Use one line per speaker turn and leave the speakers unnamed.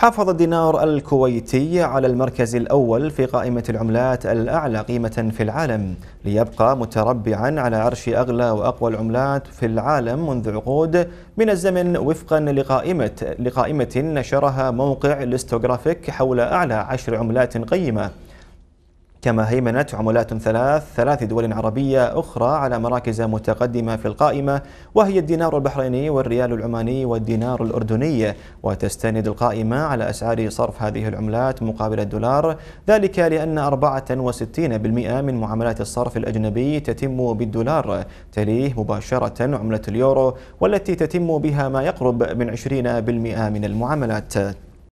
حافظ الدينار الكويتي على المركز الأول في قائمة العملات الأعلى قيمة في العالم ليبقى متربعا على عرش أغلى وأقوى العملات في العالم منذ عقود من الزمن وفقا لقائمة, لقائمة نشرها موقع الاستوغرافيك حول أعلى عشر عملات قيمة كما هيمنت عملات ثلاث ثلاث دول عربية أخرى على مراكز متقدمة في القائمة وهي الدينار البحريني والريال العماني والدينار الأردني وتستند القائمة على أسعار صرف هذه العملات مقابل الدولار ذلك لأن 64% من معاملات الصرف الأجنبي تتم بالدولار تليه مباشرة عملة اليورو والتي تتم بها ما يقرب من 20% من المعاملات